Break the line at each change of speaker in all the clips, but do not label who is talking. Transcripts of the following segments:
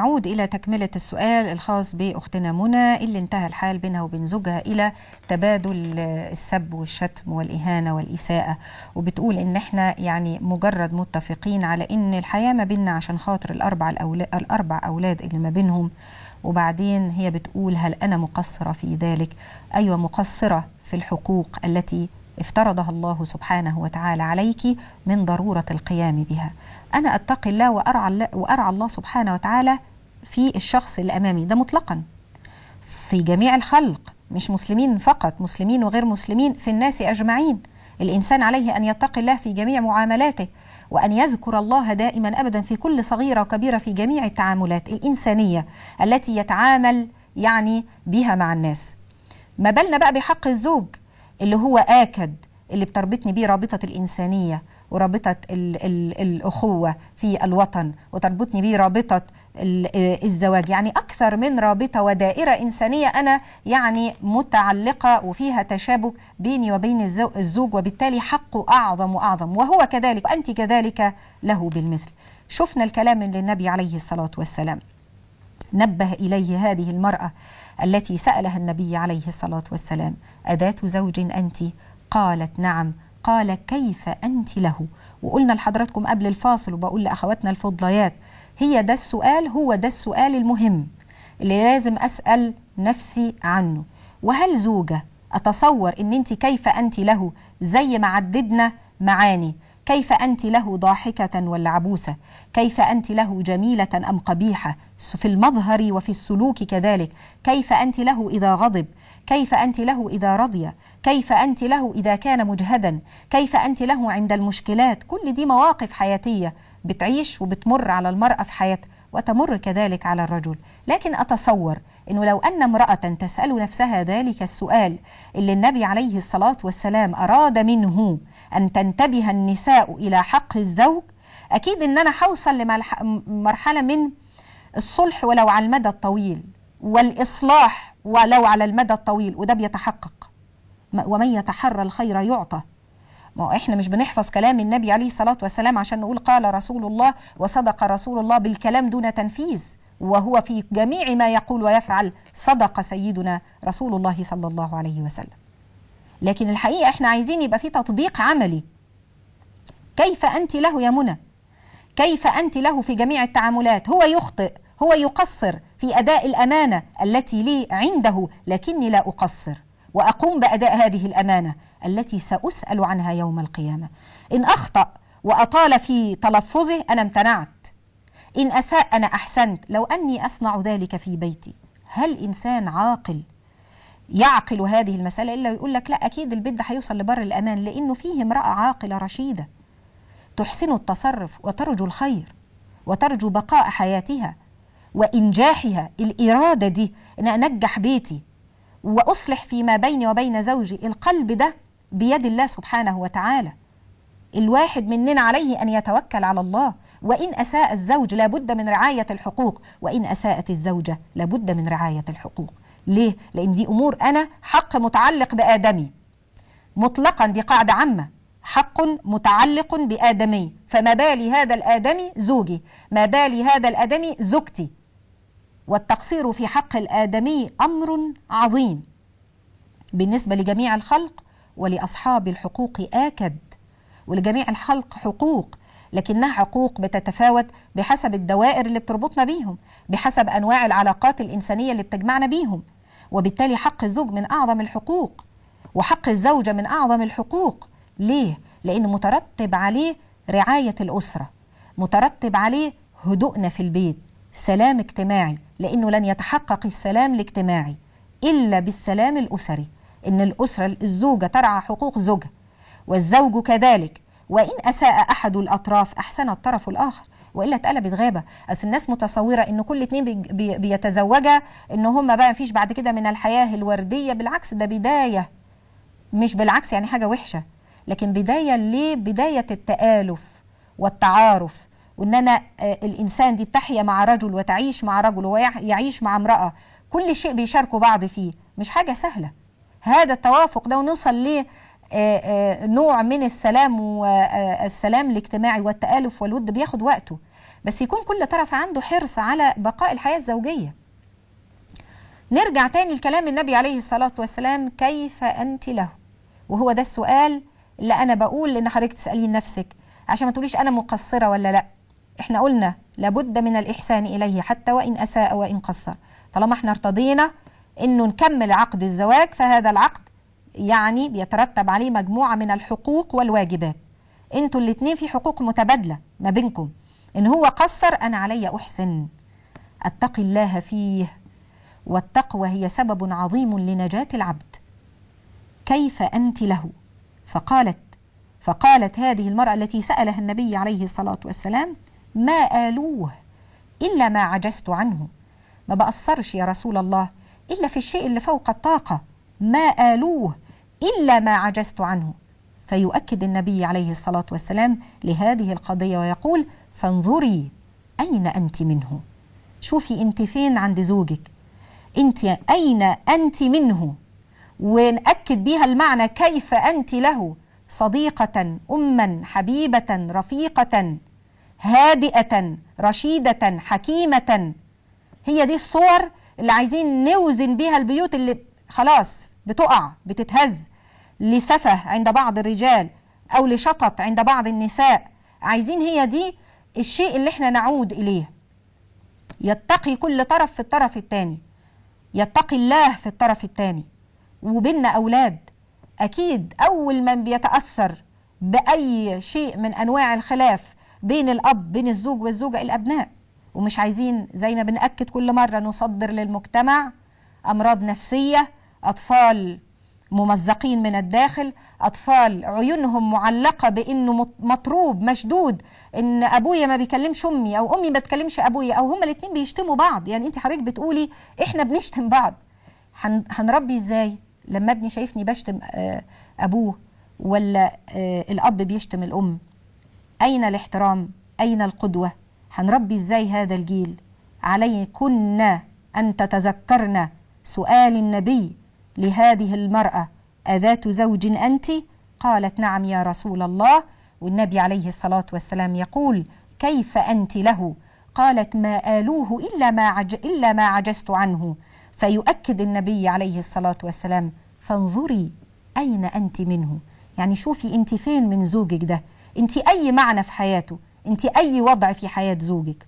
نعود إلى تكملة السؤال الخاص بأختنا منى اللي انتهى الحال بينها وبين زوجها إلى تبادل السب والشتم والإهانة والإساءة وبتقول إن إحنا يعني مجرد متفقين على إن الحياة ما بيننا عشان خاطر الأربع الأولاد, الأربع أولاد اللي ما بينهم وبعدين هي بتقول هل أنا مقصرة في ذلك؟ أيوة مقصرة في الحقوق التي افترضها الله سبحانه وتعالى عليك من ضرورة القيام بها أنا أتقي الله وأرعى الله, وأرعى الله سبحانه وتعالى في الشخص اللي امامي ده مطلقا في جميع الخلق مش مسلمين فقط مسلمين وغير مسلمين في الناس اجمعين الانسان عليه ان يتقي الله في جميع معاملاته وأن يذكر الله دائما أبدا في كل صغيرة وكبيرة في جميع التعاملات الإنسانية التي يتعامل يعني بها مع الناس ما بالنا بقى بحق الزوج اللي هو آكد اللي بتربطني بيه رابطة الإنسانية ورابطة الـ الـ الأخوة في الوطن وتربطني بيه رابطة آه، الزواج يعني أكثر من رابطة ودائرة إنسانية أنا يعني متعلقة وفيها تشابك بيني وبين الزوج وبالتالي حقه أعظم وأعظم وهو كذلك وأنت كذلك له بالمثل شفنا الكلام للنبي عليه الصلاة والسلام نبه إليه هذه المرأة التي سألها النبي عليه الصلاة والسلام أداة زوج أنت قالت نعم قال كيف أنت له وقلنا لحضراتكم قبل الفاصل وبقول لأخواتنا الفضليات هي ده السؤال هو ده السؤال المهم اللي لازم أسأل نفسي عنه وهل زوجة أتصور أن أنت كيف أنت له زي ما عددنا معاني كيف أنت له ضاحكة ولا عبوسة كيف أنت له جميلة أم قبيحة في المظهر وفي السلوك كذلك كيف أنت له إذا غضب كيف أنت له إذا رضي كيف أنت له إذا كان مجهدا كيف أنت له عند المشكلات كل دي مواقف حياتية بتعيش وبتمر على المرأة في حياتها وتمر كذلك على الرجل لكن أتصور أنه لو أن امرأة تسأل نفسها ذلك السؤال اللي النبي عليه الصلاة والسلام أراد منه أن تنتبه النساء إلى حق الزوج أكيد أن أنا حوصل لمرحلة من الصلح ولو على المدى الطويل والإصلاح ولو على المدى الطويل وده بيتحقق ومن يتحرى الخير يعطى ما هو احنا مش بنحفظ كلام النبي عليه الصلاه والسلام عشان نقول قال رسول الله وصدق رسول الله بالكلام دون تنفيذ وهو في جميع ما يقول ويفعل صدق سيدنا رسول الله صلى الله عليه وسلم لكن الحقيقه احنا عايزين يبقى في تطبيق عملي كيف انت له يا منى كيف انت له في جميع التعاملات هو يخطئ هو يقصر في اداء الامانه التي لي عنده لكني لا اقصر واقوم باداء هذه الامانه التي سأسأل عنها يوم القيامة إن أخطأ وأطال في تلفظه أنا امتنعت إن أساء أنا أحسنت لو أني أصنع ذلك في بيتي هل إنسان عاقل يعقل هذه المسألة إلا يقول لك لا أكيد البيت ده هيوصل لبر الأمان لأنه فيه امرأة عاقلة رشيدة تحسن التصرف وترجو الخير وترجو بقاء حياتها وإنجاحها الإرادة دي أن أنجح بيتي وأصلح فيما بيني وبين زوجي القلب ده بيد الله سبحانه وتعالى الواحد مننا عليه أن يتوكل على الله وإن أساء الزوج لابد من رعاية الحقوق وإن أساءت الزوجة لابد من رعاية الحقوق ليه؟ لأن دي أمور أنا حق متعلق بآدمي مطلقا دي قاعدة عامة حق متعلق بآدمي فما بالي هذا الآدمي زوجي ما بالي هذا الآدمي زوجتي والتقصير في حق الآدمي أمر عظيم بالنسبة لجميع الخلق ولأصحاب الحقوق آكد ولجميع الخلق حقوق لكنها حقوق بتتفاوت بحسب الدوائر اللي بتربطنا بيهم بحسب أنواع العلاقات الإنسانية اللي بتجمعنا بيهم وبالتالي حق الزوج من أعظم الحقوق وحق الزوجة من أعظم الحقوق ليه؟ لانه مترتب عليه رعاية الأسرة مترتب عليه هدوءنا في البيت سلام اجتماعي لأنه لن يتحقق السلام الاجتماعي إلا بالسلام الأسري إن الأسرة الزوجة ترعى حقوق زوجها والزوج كذلك وإن أساء أحد الأطراف أحسن الطرف الآخر والا اتقلبت غابه اصل الناس متصوره ان كل اتنين بيتزوجا ان هما بقى مفيش بعد كده من الحياه الورديه بالعكس ده بدايه مش بالعكس يعني حاجه وحشه لكن بدايه ليه بدايه التالف والتعارف وان انا آه، الانسان دي بتحيا مع رجل وتعيش مع رجل ويعيش مع امراه كل شيء بيشاركوا بعض فيه مش حاجه سهله هذا التوافق ده ونوصل لنوع آه، آه، نوع من السلام والسلام آه، الاجتماعي والتآلف والود بياخد وقته بس يكون كل طرف عنده حرص على بقاء الحياة الزوجية نرجع تاني لكلام النبي عليه الصلاة والسلام كيف أنت له وهو ده السؤال اللي أنا بقول إن حضرتك تسألين نفسك عشان ما تقوليش أنا مقصرة ولا لأ احنا قلنا لابد من الإحسان إليه حتى وإن أساء وإن قصر طالما احنا ارتضينا انه نكمل عقد الزواج فهذا العقد يعني بيترتب عليه مجموعة من الحقوق والواجبات انتوا الاثنين في حقوق متبادلة ما بينكم ان هو قصر انا علي احسن اتقي الله فيه والتقوى هي سبب عظيم لنجاة العبد كيف أنت له فقالت فقالت هذه المرأة التي سألها النبي عليه الصلاة والسلام ما آلوه إلا ما عجزت عنه ما بقصرش يا رسول الله إلا في الشيء اللي فوق الطاقة ما آلوه إلا ما عجزت عنه فيؤكد النبي عليه الصلاة والسلام لهذه القضية ويقول فانظري أين أنت منه شوفي أنت فين عند زوجك أنت أين أنت منه ونأكد بيها المعنى كيف أنت له صديقة أما حبيبة رفيقة هادئة رشيدة حكيمة هي دي الصور اللي عايزين نوزن بيها البيوت اللي خلاص بتقع بتتهز لسفه عند بعض الرجال أو لشطط عند بعض النساء عايزين هي دي الشيء اللي احنا نعود إليه يتقي كل طرف في الطرف الثاني يتقي الله في الطرف الثاني وبيننا أولاد أكيد أول من بيتأثر بأي شيء من أنواع الخلاف بين الأب بين الزوج والزوجة الأبناء ومش عايزين زي ما بنأكد كل مرة نصدر للمجتمع أمراض نفسية أطفال ممزقين من الداخل أطفال عيونهم معلقة بأنه مطروب مشدود أن أبويا ما بيكلمش أمي أو أمي ما بتكلمش أبويا أو هما الاتنين بيشتموا بعض يعني أنت حضرتك بتقولي إحنا بنشتم بعض هنربي إزاي لما ابني شايفني بشتم آه، أبوه ولا آه، الأب بيشتم الأم أين الاحترام أين القدوة هنربي ازاي هذا الجيل عليكن أن تتذكرن سؤال النبي لهذه المرأة أذات زوج أنت قالت نعم يا رسول الله والنبي عليه الصلاة والسلام يقول كيف أنت له قالت ما آلوه إلا ما, عج إلا ما عجزت عنه فيؤكد النبي عليه الصلاة والسلام فانظري أين أنت منه يعني شوفي أنت فين من زوجك ده أنت أي معنى في حياته انت اي وضع في حياه زوجك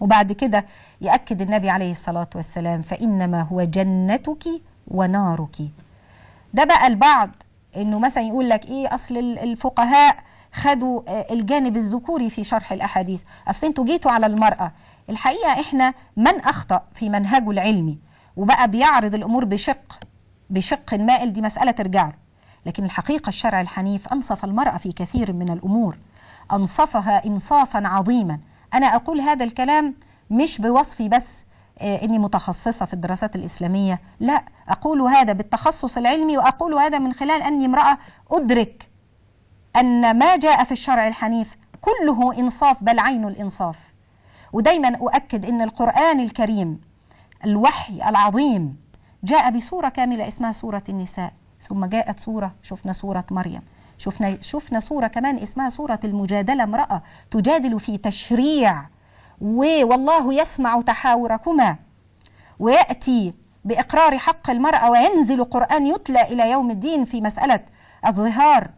وبعد كده ياكد النبي عليه الصلاه والسلام فانما هو جنتك ونارك ده بقى البعض انه مثلا يقول لك ايه اصل الفقهاء خدوا آه، الجانب الذكوري في شرح الاحاديث اصل انتوا جيتوا على المراه الحقيقه احنا من اخطا في منهجه العلمي وبقى بيعرض الامور بشق بشق مائل دي مساله ترجع له لكن الحقيقه الشرع الحنيف انصف المراه في كثير من الامور أنصفها إنصافا عظيما أنا أقول هذا الكلام مش بوصفي بس آه، إني متخصصة في الدراسات الإسلامية لا أقول هذا بالتخصص العلمي وأقول هذا من خلال أني امرأة أدرك أن ما جاء في الشرع الحنيف كله إنصاف بل عين الإنصاف ودايما أؤكد أن القرآن الكريم الوحي العظيم جاء بسورة كاملة اسمها سورة النساء ثم جاءت سورة شفنا سورة مريم شفنا شفنا صوره كمان اسمها صوره المجادله امراه تجادل في تشريع والله يسمع تحاوركما وياتي باقرار حق المراه وينزل قران يتلى الى يوم الدين في مساله الظهار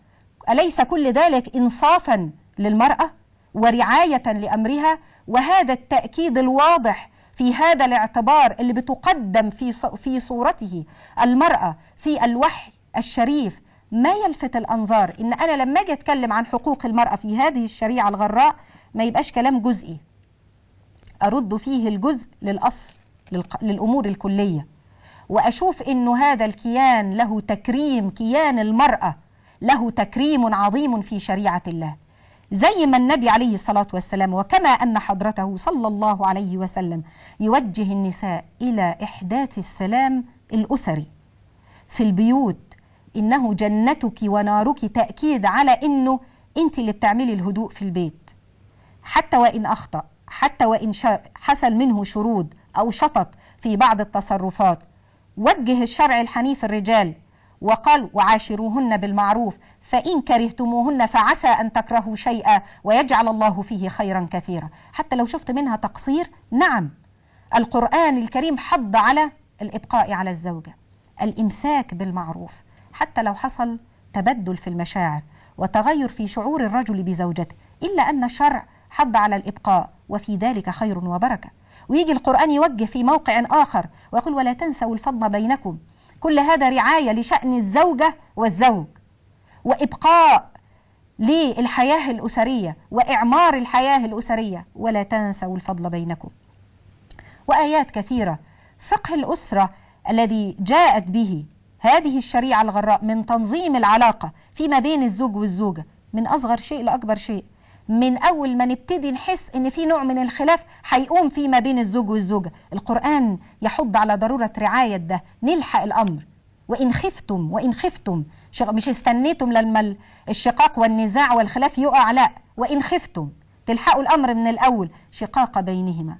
اليس كل ذلك انصافا للمراه ورعايه لامرها وهذا التاكيد الواضح في هذا الاعتبار اللي بتقدم في في صورته المراه في الوحي الشريف ما يلفت الأنظار إن أنا لما أجي أتكلم عن حقوق المرأة في هذه الشريعة الغراء ما يبقاش كلام جزئي أرد فيه الجزء للأصل للأمور الكلية وأشوف إنه هذا الكيان له تكريم كيان المرأة له تكريم عظيم في شريعة الله زي ما النبي عليه الصلاة والسلام وكما أن حضرته صلى الله عليه وسلم يوجه النساء إلى إحداث السلام الأسري في البيوت إنه جنتك ونارك تأكيد على إنه أنت اللي بتعملي الهدوء في البيت حتى وإن أخطأ حتى وإن حصل منه شرود أو شطط في بعض التصرفات وجه الشرع الحنيف الرجال وقال وعاشروهن بالمعروف فإن كرهتموهن فعسى أن تكرهوا شيئا ويجعل الله فيه خيرا كثيرا حتى لو شفت منها تقصير نعم القرآن الكريم حض على الإبقاء على الزوجة الإمساك بالمعروف حتى لو حصل تبدل في المشاعر وتغير في شعور الرجل بزوجته إلا أن الشرع حض على الإبقاء وفي ذلك خير وبركة ويجي القرآن يوجه في موقع آخر ويقول ولا تنسوا الفضل بينكم كل هذا رعاية لشأن الزوجة والزوج وإبقاء للحياة الأسرية وإعمار الحياة الأسرية ولا تنسوا الفضل بينكم وآيات كثيرة فقه الأسرة الذي جاءت به هذه الشريعة الغراء من تنظيم العلاقة فيما بين الزوج والزوجة من أصغر شيء لأكبر شيء من أول ما نبتدي نحس إن في نوع من الخلاف هيقوم فيما بين الزوج والزوجة القرآن يحض على ضرورة رعاية ده نلحق الأمر وإن خفتم وإن خفتم مش استنيتم لما الشقاق والنزاع والخلاف يقع لا وإن خفتم تلحقوا الأمر من الأول شقاق بينهما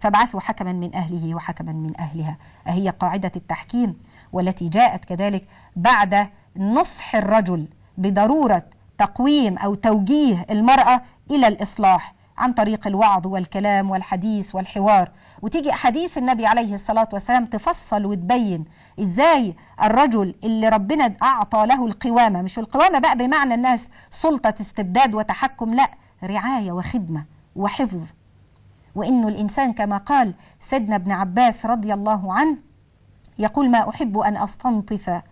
فابعثوا حكما من أهله وحكما من أهلها أهي قاعدة التحكيم والتي جاءت كذلك بعد نصح الرجل بضروره تقويم او توجيه المراه الى الاصلاح عن طريق الوعظ والكلام والحديث والحوار وتيجي احاديث النبي عليه الصلاه والسلام تفصل وتبين ازاي الرجل اللي ربنا اعطى له القوامه مش القوامه بقى بمعنى الناس سلطه استبداد وتحكم لا رعايه وخدمه وحفظ وانه الانسان كما قال سيدنا ابن عباس رضي الله عنه يقول ما أحب أن أستنطف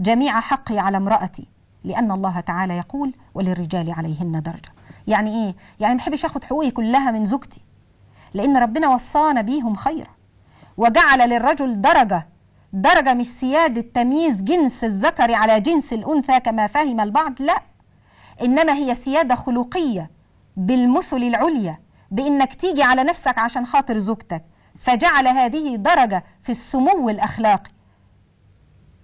جميع حقي على امرأتي لأن الله تعالى يقول وللرجال عليهن درجة يعني إيه؟ يعني ما بحبش أخد حقوقي كلها من زوجتي لأن ربنا وصانا بيهم خيرا وجعل للرجل درجة درجة مش سيادة تمييز جنس الذكر على جنس الأنثى كما فهم البعض لا إنما هي سيادة خلقية بالمثل العليا بإنك تيجي على نفسك عشان خاطر زوجتك فجعل هذه درجة في السمو الأخلاقي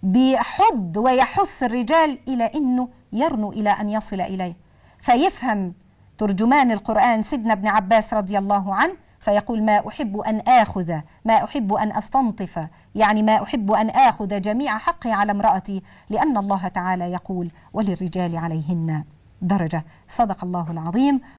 بيحض ويحث الرجال إلى أنه يرنو إلى أن يصل إليه فيفهم ترجمان القرآن سيدنا ابن عباس رضي الله عنه فيقول ما أحب أن آخذ ما أحب أن أستنطف يعني ما أحب أن آخذ جميع حقي على امرأتي لأن الله تعالى يقول وللرجال عليهن درجة صدق الله العظيم